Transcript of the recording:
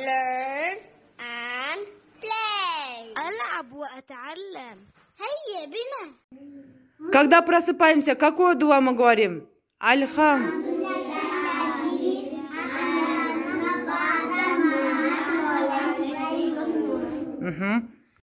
learn and play. ألعب وأتعلم. هيا بنا. Когда просыпаемся, какое дуа мы говорим? Альхам. Угу.